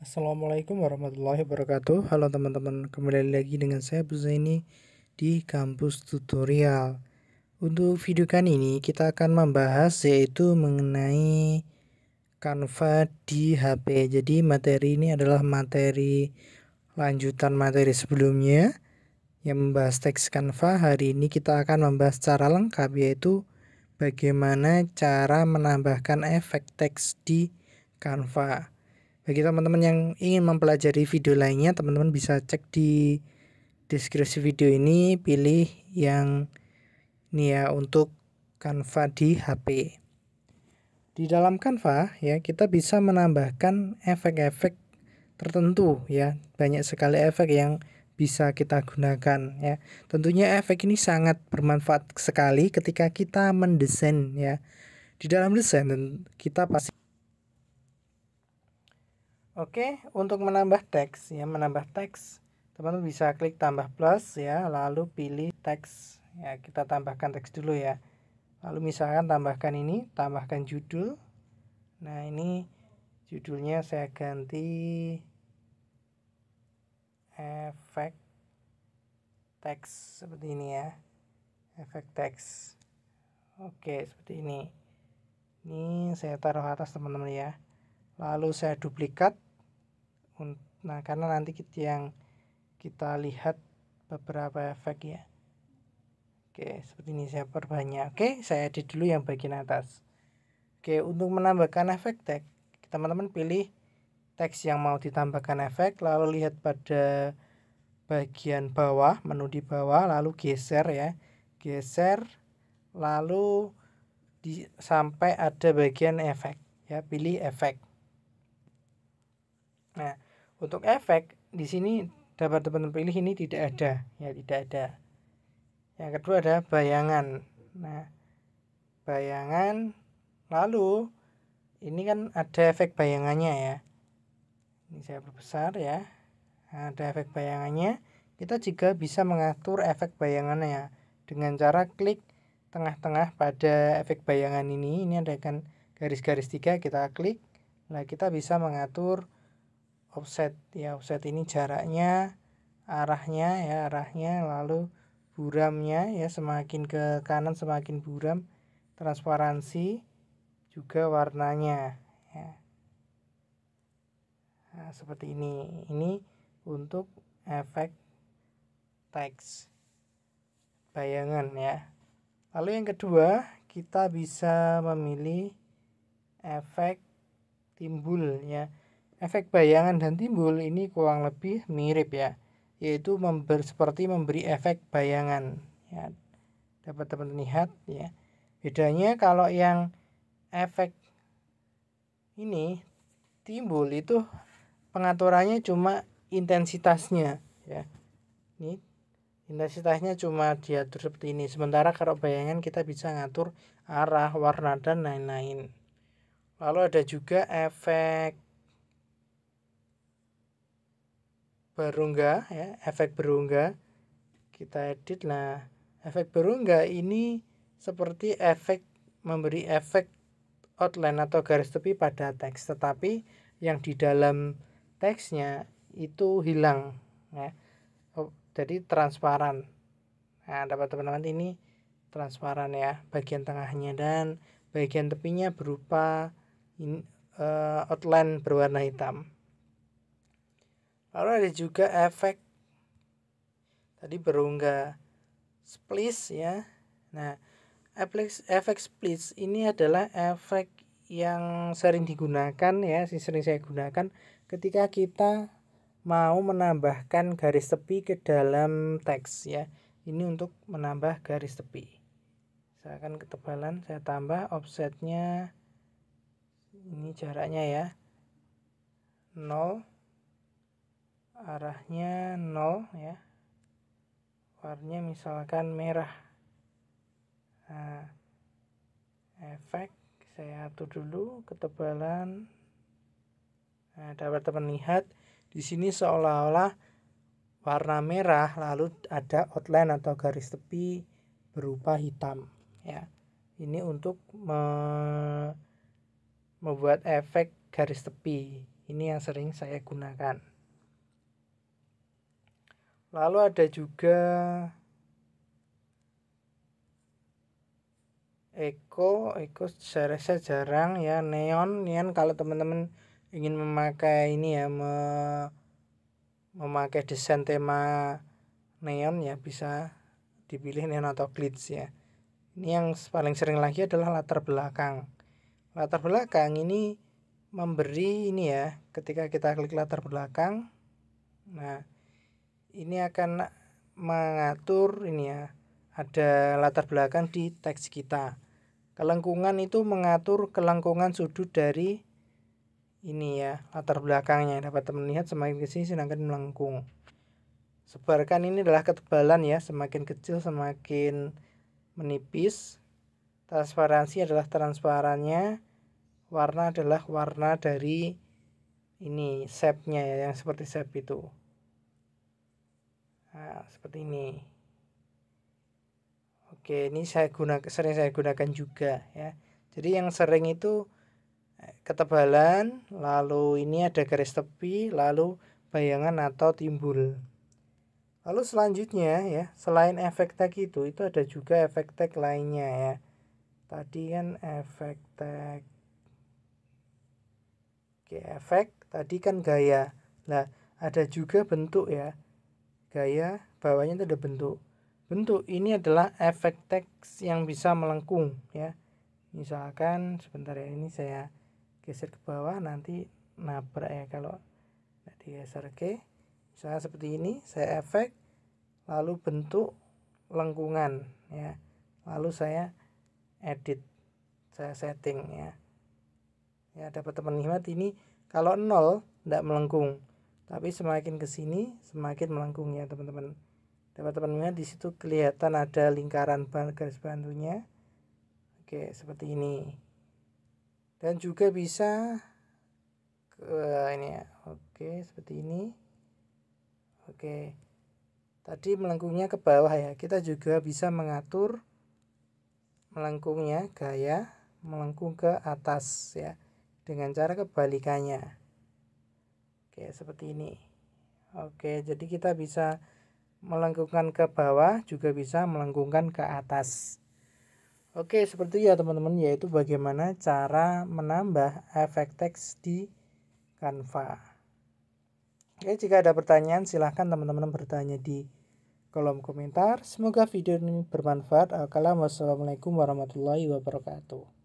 Assalamualaikum warahmatullahi wabarakatuh Halo teman-teman kembali lagi dengan saya Buzaini di kampus tutorial Untuk video kali ini kita akan membahas yaitu mengenai Canva di HP Jadi materi ini adalah materi lanjutan materi sebelumnya Yang membahas teks Canva hari ini kita akan membahas cara lengkap yaitu Bagaimana cara menambahkan efek teks di Canva bagi teman-teman yang ingin mempelajari video lainnya, teman-teman bisa cek di deskripsi video ini, pilih yang ini ya untuk Canva di HP. Di dalam Canva ya kita bisa menambahkan efek-efek tertentu ya. Banyak sekali efek yang bisa kita gunakan ya. Tentunya efek ini sangat bermanfaat sekali ketika kita mendesain ya. Di dalam desain kita pasti Oke, untuk menambah teks ya, menambah teks, teman-teman bisa klik tambah plus ya, lalu pilih teks. Ya, kita tambahkan teks dulu ya. Lalu misalkan tambahkan ini, tambahkan judul. Nah, ini judulnya saya ganti efek teks seperti ini ya. Efek teks. Oke, seperti ini. Ini saya taruh atas teman-teman ya. Lalu saya duplikat nah karena nanti kita yang kita lihat beberapa efek ya oke seperti ini saya perbanyak oke saya edit dulu yang bagian atas oke untuk menambahkan efek teks teman-teman pilih teks yang mau ditambahkan efek lalu lihat pada bagian bawah menu di bawah lalu geser ya geser lalu di, sampai ada bagian efek ya pilih efek nah untuk efek di sini dapat teman-teman pilih ini tidak ada ya tidak ada yang kedua ada bayangan nah bayangan lalu ini kan ada efek bayangannya ya ini saya perbesar ya ada efek bayangannya kita juga bisa mengatur efek bayangannya dengan cara klik tengah-tengah pada efek bayangan ini ini ada kan garis-garis tiga kita klik nah kita bisa mengatur offset ya offset ini jaraknya arahnya ya arahnya lalu buramnya ya semakin ke kanan semakin buram transparansi juga warnanya ya nah, seperti ini ini untuk efek teks bayangan ya lalu yang kedua kita bisa memilih efek timbul ya Efek bayangan dan timbul ini kurang lebih mirip ya, yaitu member, seperti memberi efek bayangan. Ya, dapat teman lihat ya. Bedanya kalau yang efek ini timbul itu pengaturannya cuma intensitasnya ya. Ini intensitasnya cuma diatur seperti ini. Sementara kalau bayangan kita bisa ngatur arah, warna dan lain-lain. Lalu ada juga efek berungga ya efek berungga kita edit nah efek berungga ini seperti efek memberi efek outline atau garis tepi pada teks tetapi yang di dalam teksnya itu hilang ya oh, jadi transparan nah dapat teman-teman ini transparan ya bagian tengahnya dan bagian tepinya berupa in, uh, outline berwarna hitam Lalu ada juga efek tadi berongga splice ya. Nah, efek efek splice ini adalah efek yang sering digunakan ya, sering saya gunakan ketika kita mau menambahkan garis tepi ke dalam teks ya. Ini untuk menambah garis tepi. Saya akan ketebalan, saya tambah offsetnya ini jaraknya ya 0 arahnya 0 ya warnanya misalkan merah nah, efek saya atur dulu ketebalan nah, dapat teman di sini seolah-olah warna merah lalu ada outline atau garis tepi berupa hitam ya ini untuk me membuat efek garis tepi ini yang sering saya gunakan Lalu ada juga Eko, Eko saya rasa jarang ya neon, neon kalau teman-teman ingin memakai ini ya me, memakai desain tema neon ya bisa dipilih neon atau glitz ya. Ini yang paling sering lagi adalah latar belakang. Latar belakang ini memberi ini ya, ketika kita klik latar belakang. Nah, ini akan mengatur ini ya ada latar belakang di teks kita kelengkungan itu mengatur kelengkungan sudut dari ini ya latar belakangnya dapat melihat semakin kecil sedangkan melengkung sebarkan ini adalah ketebalan ya semakin kecil semakin menipis transparansi adalah transparannya warna adalah warna dari ini shape-nya ya yang seperti shape itu nah, seperti ini oke ini saya guna sering saya gunakan juga ya jadi yang sering itu eh, ketebalan lalu ini ada garis tepi lalu bayangan atau timbul lalu selanjutnya ya selain efek tag itu itu ada juga efek tag lainnya ya tadi kan efek tag Oke, efek tadi kan gaya. lah ada juga bentuk ya gaya bawahnya itu ada bentuk bentuk ini adalah efek teks yang bisa melengkung ya misalkan sebentar ya ini saya geser ke bawah nanti nabrak ya kalau tidak digeser oke misalnya seperti ini saya efek lalu bentuk lengkungan ya lalu saya edit saya setting ya ya dapat teman nikmat ini kalau nol tidak melengkung tapi semakin ke sini semakin melengkung ya teman-teman teman-teman di situ kelihatan ada lingkaran ban garis bantunya oke seperti ini dan juga bisa ke ini ya oke seperti ini oke tadi melengkungnya ke bawah ya kita juga bisa mengatur melengkungnya gaya melengkung ke atas ya dengan cara kebalikannya Oke, seperti ini. Oke, jadi kita bisa melengkungkan ke bawah juga bisa melengkungkan ke atas. Oke, seperti ya teman-teman, yaitu bagaimana cara menambah efek teks di Canva. Oke, jika ada pertanyaan silahkan teman-teman bertanya di kolom komentar. Semoga video ini bermanfaat. Assalamualaikum warahmatullahi wabarakatuh.